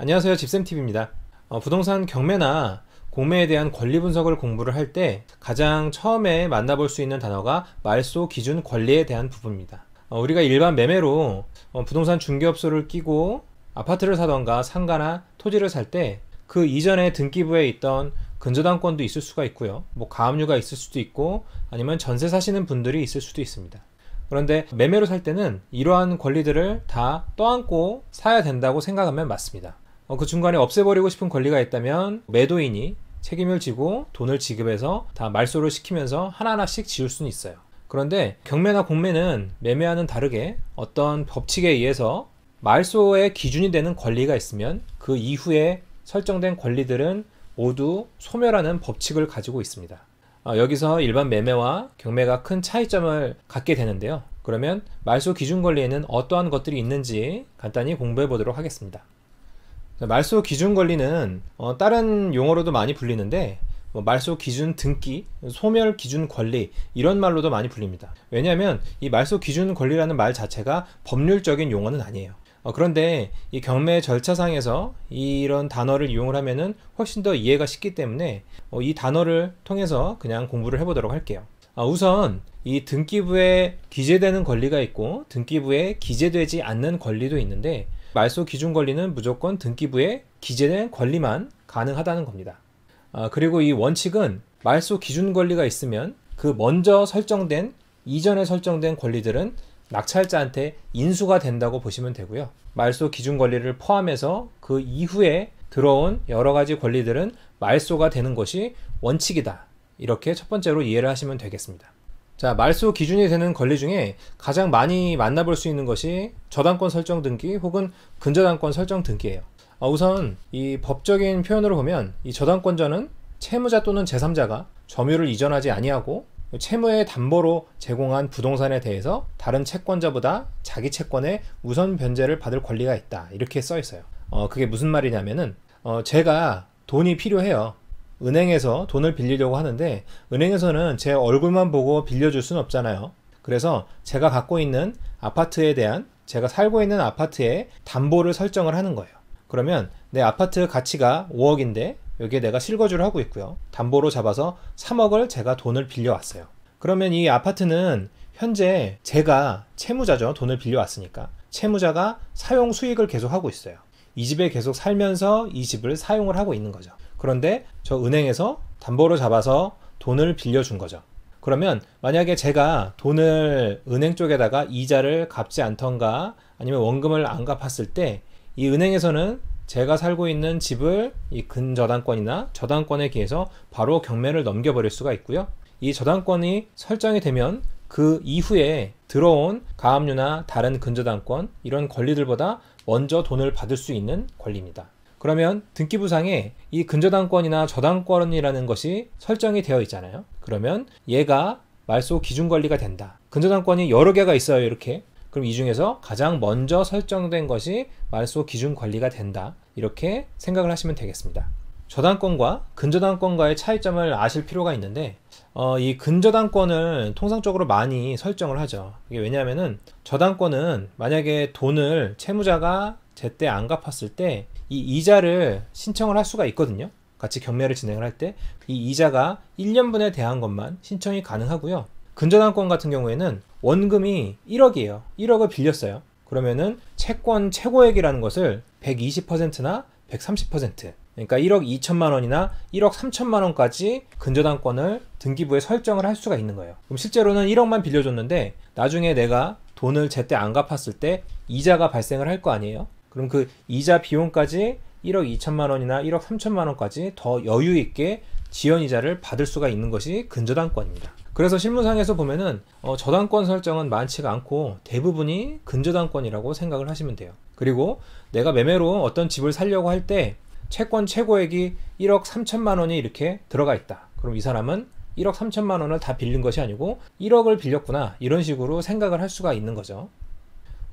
안녕하세요 집쌤TV입니다 어, 부동산 경매나 공매에 대한 권리 분석을 공부를 할 때 가장 처음에 만나볼 수 있는 단어가 말소 기준 권리에 대한 부분입니다 어, 우리가 일반 매매로 어, 부동산 중개업소를 끼고 아파트를 사던가 상가나 토지를 살 때 그 이전에 등기부에 있던 근저당권도 있을 수가 있고요 뭐 가압류가 있을 수도 있고 아니면 전세 사시는 분들이 있을 수도 있습니다 그런데 매매로 살 때는 이러한 권리들을 다 떠안고 사야 된다고 생각하면 맞습니다 어, 그 중간에 없애버리고 싶은 권리가 있다면 매도인이 책임을 지고 돈을 지급해서 다 말소를 시키면서 하나하나씩 지울 수는 있어요. 그런데 경매나 공매는 매매와는 다르게 어떤 법칙에 의해서 말소의 기준이 되는 권리가 있으면 그 이후에 설정된 권리들은 모두 소멸하는 법칙을 가지고 있습니다. 어, 여기서 일반 매매와 경매가 큰 차이점을 갖게 되는데요. 그러면 말소 기준 권리에는 어떠한 것들이 있는지 간단히 공부해 보도록 하겠습니다. 말소 기준 권리는 어, 다른 용어로도 많이 불리는데 뭐 말소 기준 등기, 소멸 기준 권리 이런 말로도 많이 불립니다. 왜냐하면 이 말소 기준 권리라는 말 자체가 법률적인 용어는 아니에요. 어, 그런데 이 경매 절차상에서 이런 단어를 이용을 하면은 훨씬 더 이해가 쉽기 때문에 어, 이 단어를 통해서 그냥 공부를 해보도록 할게요. 아, 우선 이 등기부에 기재되는 권리가 있고 등기부에 기재되지 않는 권리도 있는데 말소 기준 권리는 무조건 등기부에 기재된 권리만 가능하다는 겁니다. 아, 그리고 이 원칙은 말소 기준 권리가 있으면 그 먼저 설정된 이전에 설정된 권리들은 낙찰자한테 인수가 된다고 보시면 되고요. 말소 기준 권리를 포함해서 그 이후에 들어온 여러 가지 권리들은 말소가 되는 것이 원칙이다. 이렇게 첫 번째로 이해를 하시면 되겠습니다. 자, 말소 기준이 되는 권리 중에 가장 많이 만나볼 수 있는 것이 저당권 설정 등기 혹은 근저당권 설정 등기예요. 어, 우선 이 법적인 표현으로 보면 이 저당권자는 채무자 또는 제3자가 점유를 이전하지 아니하고 채무의 담보로 제공한 부동산에 대해서 다른 채권자보다 자기 채권의 우선 변제를 받을 권리가 있다. 이렇게 써 있어요. 어, 그게 무슨 말이냐면은 어, 제가 돈이 필요해요. 은행에서 돈을 빌리려고 하는데 은행에서는 제 얼굴만 보고 빌려줄 순 없잖아요. 그래서 제가 갖고 있는 아파트에 대한 제가 살고 있는 아파트에 담보를 설정을 하는 거예요. 그러면 내 아파트 가치가 5억인데 여기에 내가 실거주를 하고 있고요. 담보로 잡아서 3억을 제가 돈을 빌려왔어요. 그러면 이 아파트는 현재 제가 채무자죠. 돈을 빌려왔으니까. 채무자가 사용 수익을 계속 하고 있어요. 이 집에 계속 살면서 이 집을 사용을 하고 있는 거죠. 그런데 저 은행에서 담보로 잡아서 돈을 빌려준 거죠. 그러면 만약에 제가 돈을 은행 쪽에다가 이자를 갚지 않던가 아니면 원금을 안 갚았을 때 이 은행에서는 제가 살고 있는 집을 이 근저당권이나 저당권에 기해서 바로 경매를 넘겨버릴 수가 있고요. 이 저당권이 설정이 되면 그 이후에 들어온 가압류나 다른 근저당권 이런 권리들보다 먼저 돈을 받을 수 있는 권리입니다. 그러면 등기부상에 이 근저당권이나 저당권이라는 것이 설정이 되어 있잖아요. 그러면 얘가 말소 기준 관리가 된다. 근저당권이 여러 개가 있어요. 이렇게. 그럼 이 중에서 가장 먼저 설정된 것이 말소 기준 관리가 된다. 이렇게 생각을 하시면 되겠습니다. 저당권과 근저당권과의 차이점을 아실 필요가 있는데 어, 이 근저당권을 통상적으로 많이 설정을 하죠. 이게 왜냐하면은 저당권은 만약에 돈을 채무자가 제때 안 갚았을 때이 이자를 신청을 할 수가 있거든요. 같이 경매를 진행을 할 때 이 이자가 1년분에 대한 것만 신청이 가능하고요. 근저당권 같은 경우에는 원금이 1억이에요. 1억을 빌렸어요. 그러면은 채권 최고액이라는 것을 120%나 130% 그러니까 1억 2천만 원이나 1억 3천만 원까지 근저당권을 등기부에 설정을 할 수가 있는 거예요. 그럼 실제로는 1억만 빌려줬는데 나중에 내가 돈을 제때 안 갚았을 때 이자가 발생을 할 거 아니에요? 그럼 그 이자 비용까지 1억 2천만 원이나 1억 3천만 원까지 더 여유 있게 지연 이자를 받을 수가 있는 것이 근저당권입니다. 그래서 실무상에서 보면은 어, 저당권 설정은 많지가 않고 대부분이 근저당권이라고 생각을 하시면 돼요. 그리고 내가 매매로 어떤 집을 살려고 할 때 채권 최고액이 1억 3천만 원이 이렇게 들어가 있다. 그럼 이 사람은 1억 3천만 원을 다 빌린 것이 아니고 1억을 빌렸구나 이런 식으로 생각을 할 수가 있는 거죠.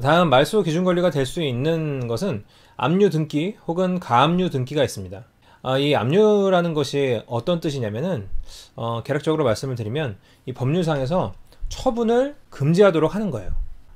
다음 말소 기준 권리가 될 수 있는 것은 압류 등기 혹은 가압류 등기가 있습니다. 아, 이 압류라는 것이 어떤 뜻이냐면은 어, 계략적으로 말씀을 드리면 이 법률상에서 처분을 금지하도록 하는 거예요.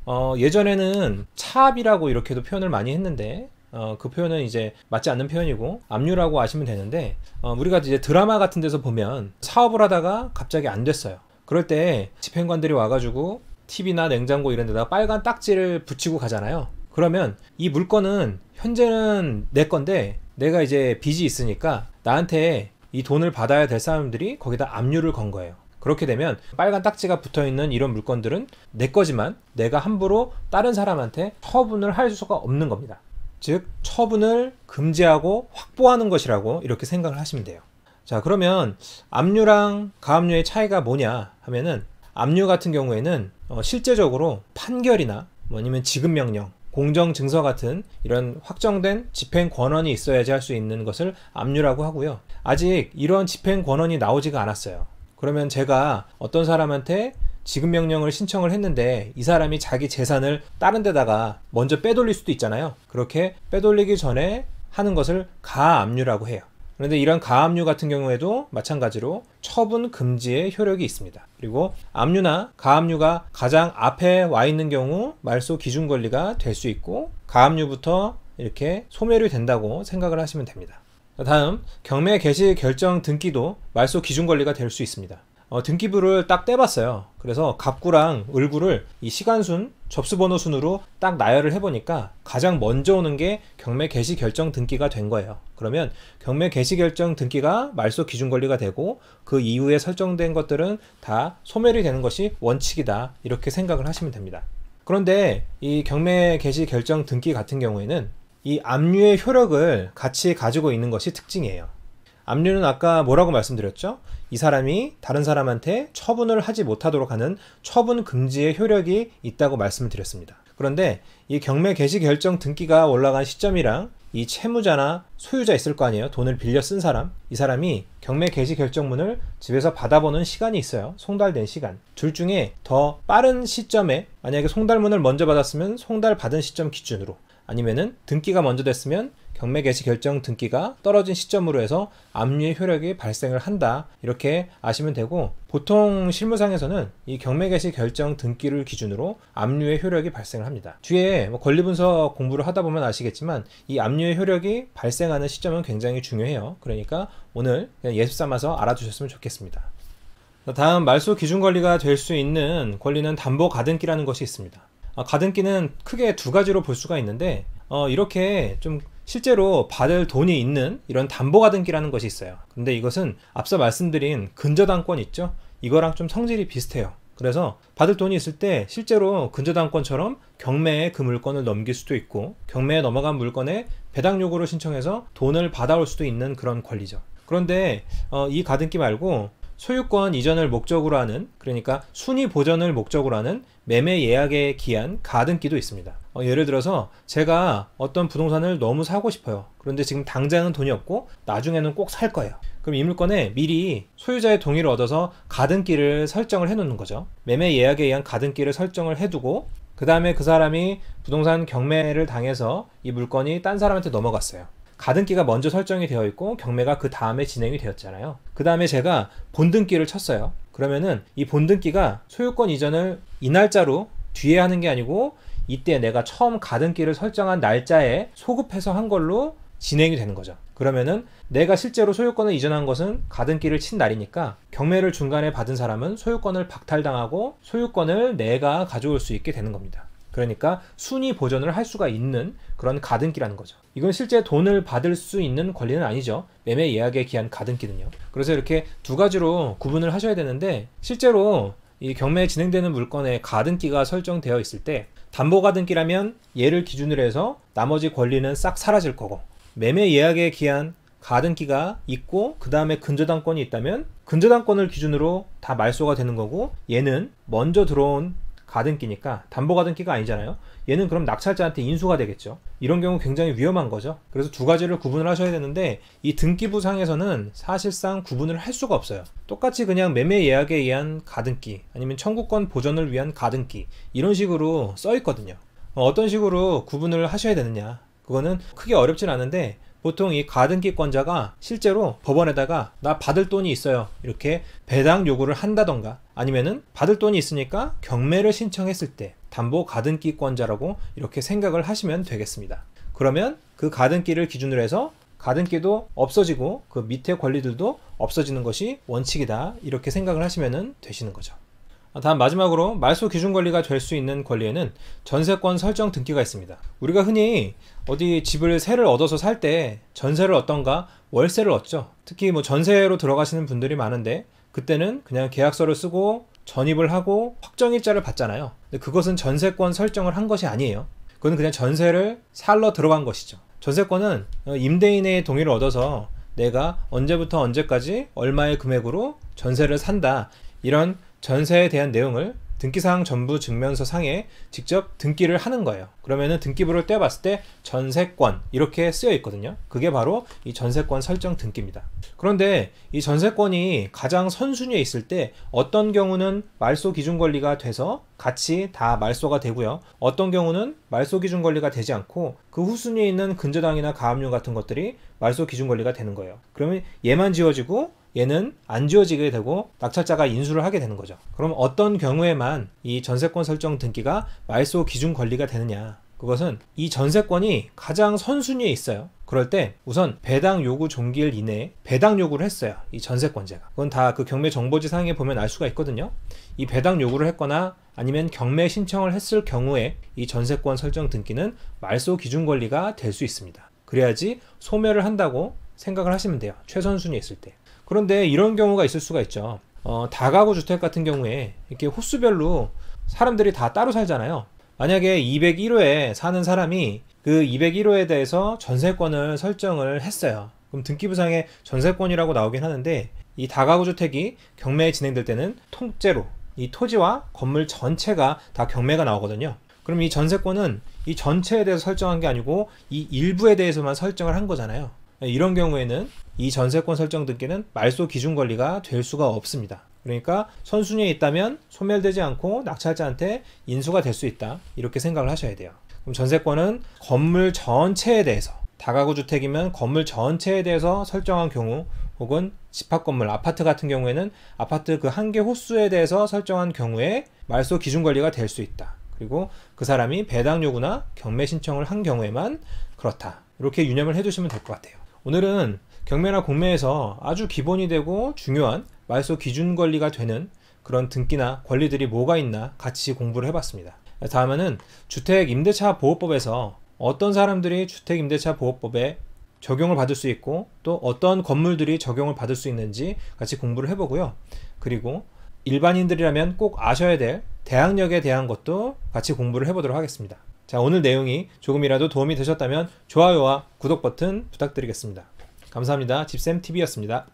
어, 예전에는 차압이라고 이렇게도 표현을 많이 했는데 어, 그 표현은 이제 맞지 않는 표현이고 압류라고 아시면 되는데 어, 우리가 이제 드라마 같은 데서 보면 사업을 하다가 갑자기 안 됐어요. 그럴 때 집행관들이 와가지고 TV나 냉장고 이런 데다가 빨간 딱지를 붙이고 가잖아요. 그러면 이 물건은 현재는 내 건데 내가 이제 빚이 있으니까 나한테 이 돈을 받아야 될 사람들이 거기다 압류를 건 거예요. 그렇게 되면 빨간 딱지가 붙어 있는 이런 물건들은 내 거지만 내가 함부로 다른 사람한테 처분을 할 수가 없는 겁니다. 즉, 처분을 금지하고 확보하는 것이라고 이렇게 생각을 하시면 돼요. 자, 그러면 압류랑 가압류의 차이가 뭐냐 하면은 압류 같은 경우에는 어, 실제적으로 판결이나 뭐니면 지급 명령 공정 증서 같은 이런 확정된 집행 권한이 있어야지 할 수 있는 것을 압류라고 하고요. 아직 이런 집행 권한이 나오지가 않았어요. 그러면 제가 어떤 사람한테 지급 명령을 신청을 했는데 이 사람이 자기 재산을 다른 데다가 먼저 빼돌릴 수도 있잖아요. 그렇게 빼돌리기 전에 하는 것을 가압류라고 해요. 그런데 이런 가압류 같은 경우에도 마찬가지로 처분 금지의 효력이 있습니다. 그리고 압류나 가압류가 가장 앞에 와 있는 경우 말소 기준 권리가 될 수 있고 가압류부터 이렇게 소멸이 된다고 생각을 하시면 됩니다. 다음 경매 개시 결정 등기도 말소 기준 권리가 될 수 있습니다. 어, 등기부를 딱 떼봤어요. 그래서 갑구랑 을구를 이 시간순, 접수번호 순으로 딱 나열을 해보니까 가장 먼저 오는 게 경매 개시 결정 등기가 된 거예요. 그러면 경매 개시 결정 등기가 말소 기준 권리가 되고 그 이후에 설정된 것들은 다 소멸이 되는 것이 원칙이다. 이렇게 생각을 하시면 됩니다. 그런데 이 경매 개시 결정 등기 같은 경우에는 이 압류의 효력을 같이 가지고 있는 것이 특징이에요. 압류는 아까 뭐라고 말씀드렸죠? 이 사람이 다른 사람한테 처분을 하지 못하도록 하는 처분 금지의 효력이 있다고 말씀을 드렸습니다. 그런데 이 경매 개시 결정 등기가 올라간 시점이랑 이 채무자나 소유자 있을 거 아니에요. 돈을 빌려 쓴 사람. 이 사람이 경매 개시 결정문을 집에서 받아보는 시간이 있어요. 송달된 시간. 둘 중에 더 빠른 시점에 만약에 송달문을 먼저 받았으면 송달 받은 시점 기준으로 아니면은 등기가 먼저 됐으면 경매 개시 결정 등기가 떨어진 시점으로 해서 압류의 효력이 발생을 한다. 이렇게 아시면 되고 보통 실무상에서는 이 경매 개시 결정 등기를 기준으로 압류의 효력이 발생을 합니다. 뒤에 뭐 권리 분석 공부를 하다 보면 아시겠지만 이 압류의 효력이 발생하는 시점은 굉장히 중요해요. 그러니까 오늘 예습 삼아서 알아두셨으면 좋겠습니다. 다음 말소 기준 권리가 될 수 있는 권리는 담보 가등기라는 것이 있습니다. 아, 가등기는 크게 두 가지로 볼 수가 있는데 어, 이렇게 좀 실제로 받을 돈이 있는 이런 담보가등기라는 것이 있어요. 근데 이것은 앞서 말씀드린 근저당권 있죠? 이거랑 좀 성질이 비슷해요. 그래서 받을 돈이 있을 때 실제로 근저당권처럼 경매에 그 물건을 넘길 수도 있고 경매에 넘어간 물건에 배당 요구를 신청해서 돈을 받아올 수도 있는 그런 권리죠. 그런데 어, 이 가등기 말고 소유권 이전을 목적으로 하는 그러니까 순위 보전을 목적으로 하는 매매 예약에 기한 가등기도 있습니다. 어, 예를 들어서 제가 어떤 부동산을 너무 사고 싶어요. 그런데 지금 당장은 돈이 없고 나중에는 꼭 살 거예요. 그럼 이물건에 미리 소유자의 동의를 얻어서 가등기를 설정을 해놓는 거죠. 매매 예약에 의한 가등기를 설정을 해두고 그 다음에 그 사람이 부동산 경매를 당해서 이 물건이 딴 사람한테 넘어갔어요. 가등기가 먼저 설정이 되어 있고 경매가 그 다음에 진행이 되었잖아요. 그 다음에 제가 본등기를 쳤어요. 그러면은 이 본등기가 소유권 이전을 이 날짜로 뒤에 하는 게 아니고 이때 내가 처음 가등기를 설정한 날짜에 소급해서 한 걸로 진행이 되는 거죠. 그러면은 내가 실제로 소유권을 이전한 것은 가등기를 친 날이니까 경매를 중간에 받은 사람은 소유권을 박탈당하고 소유권을 내가 가져올 수 있게 되는 겁니다. 그러니까 순위 보전을 할 수가 있는 그런 가등기라는 거죠. 이건 실제 돈을 받을 수 있는 권리는 아니죠. 매매 예약에 기한 가등기는요. 그래서 이렇게 두 가지로 구분을 하셔야 되는데 실제로 이 경매에 진행되는 물건에 가등기가 설정되어 있을 때 담보 가등기라면 얘를 기준으로 해서 나머지 권리는 싹 사라질 거고 매매 예약에 기한 가등기가 있고 그 다음에 근저당권이 있다면 근저당권을 기준으로 다 말소가 되는 거고 얘는 먼저 들어온 가등기니까 담보 가등기가 아니잖아요. 얘는 그럼 낙찰자한테 인수가 되겠죠. 이런 경우 굉장히 위험한 거죠. 그래서 두 가지를 구분을 하셔야 되는데 이 등기부상에서는 사실상 구분을 할 수가 없어요. 똑같이 그냥 매매 예약에 의한 가등기 아니면 청구권 보전을 위한 가등기 이런 식으로 써 있거든요. 어, 어떤 식으로 구분을 하셔야 되느냐. 그거는 크게 어렵진 않은데 보통 이 가등기권자가 실제로 법원에다가 나 받을 돈이 있어요 이렇게 배당 요구를 한다던가 아니면은 받을 돈이 있으니까 경매를 신청했을 때 담보 가등기권자라고 이렇게 생각을 하시면 되겠습니다 그러면 그 가등기를 기준으로 해서 가등기도 없어지고 그 밑에 권리들도 없어지는 것이 원칙이다 이렇게 생각을 하시면 되시는 거죠 어, 다음 마지막으로 말소 기준 권리가 될 수 있는 권리에는 전세권 설정 등기가 있습니다. 우리가 흔히 어디 집을 세를 얻어서 살 때 전세를 얻던가 월세를 얻죠. 특히 뭐 전세로 들어가시는 분들이 많은데 그때는 그냥 계약서를 쓰고 전입을 하고 확정일자를 받잖아요. 근데 그것은 전세권 설정을 한 것이 아니에요. 그건 그냥 전세를 살러 들어간 것이죠. 전세권은 어, 임대인의 동의를 얻어서 내가 언제부터 언제까지 얼마의 금액으로 전세를 산다. 이런 전세에 대한 내용을 등기사항 전부 증명서 상에 직접 등기를 하는 거예요. 그러면은 등기부를 떼어봤을 때 전세권 이렇게 쓰여 있거든요. 그게 바로 이 전세권 설정 등기입니다. 그런데 이 전세권이 가장 선순위에 있을 때 어떤 경우는 말소 기준 권리가 돼서 같이 다 말소가 되고요. 어떤 경우는 말소 기준 권리가 되지 않고 그 후순위에 있는 근저당이나 가압류 같은 것들이 말소 기준 권리가 되는 거예요. 그러면 얘만 지워지고 얘는 안 지워지게 되고 낙찰자가 인수를 하게 되는 거죠. 그럼 어떤 경우에만 이 전세권 설정 등기가 말소 기준 권리가 되느냐? 그것은 이 전세권이 가장 선순위에 있어요. 그럴 때 우선 배당 요구 종기일 이내에 배당 요구를 했어요. 이 전세권제가. 그건 다 그 경매 정보지 상에 보면 알 수가 있거든요. 이 배당 요구를 했거나 아니면 경매 신청을 했을 경우에 이 전세권 설정 등기는 말소 기준 권리가 될 수 있습니다. 그래야지 소멸을 한다고 생각을 하시면 돼요. 최선순위에 있을 때. 그런데 이런 경우가 있을 수가 있죠. 어, 다가구 주택 같은 경우에 이렇게 호수별로 사람들이 다 따로 살잖아요. 만약에 201호에 사는 사람이 그 201호에 대해서 전세권을 설정을 했어요. 그럼 등기부상에 전세권이라고 나오긴 하는데 이 다가구 주택이 경매 에 진행될 때는 통째로 이 토지와 건물 전체가 다 경매가 나오거든요. 그럼 이 전세권은 이 전체에 대해서 설정한 게 아니고 이 일부에 대해서만 설정을 한 거잖아요. 이런 경우에는 이 전세권 설정 등기는 말소 기준 권리가 될 수가 없습니다. 그러니까 선순위에 있다면 소멸되지 않고 낙찰자한테 인수가 될 수 있다. 이렇게 생각을 하셔야 돼요. 그럼 전세권은 건물 전체에 대해서 다가구 주택이면 건물 전체에 대해서 설정한 경우 혹은 집합 건물 아파트 같은 경우에는 아파트 그 한 개 호수에 대해서 설정한 경우에 말소 기준 관리가 될 수 있다. 그리고 그 사람이 배당 요구나 경매 신청을 한 경우에만 그렇다. 이렇게 유념을 해두시면 될 것 같아요. 오늘은 경매나 공매에서 아주 기본이 되고 중요한 말소 기준 권리가 되는 그런 등기나 권리들이 뭐가 있나 같이 공부를 해봤습니다. 다음에는 주택 임대차 보호법에서 어떤 사람들이 주택 임대차 보호법에 적용을 받을 수 있고 또 어떤 건물들이 적용을 받을 수 있는지 같이 공부를 해보고요. 그리고 일반인들이라면 꼭 아셔야 될 대항력에 대한 것도 같이 공부를 해보도록 하겠습니다. 자, 오늘 내용이 조금이라도 도움이 되셨다면 좋아요와 구독 버튼 부탁드리겠습니다. 감사합니다. 집쌤TV였습니다.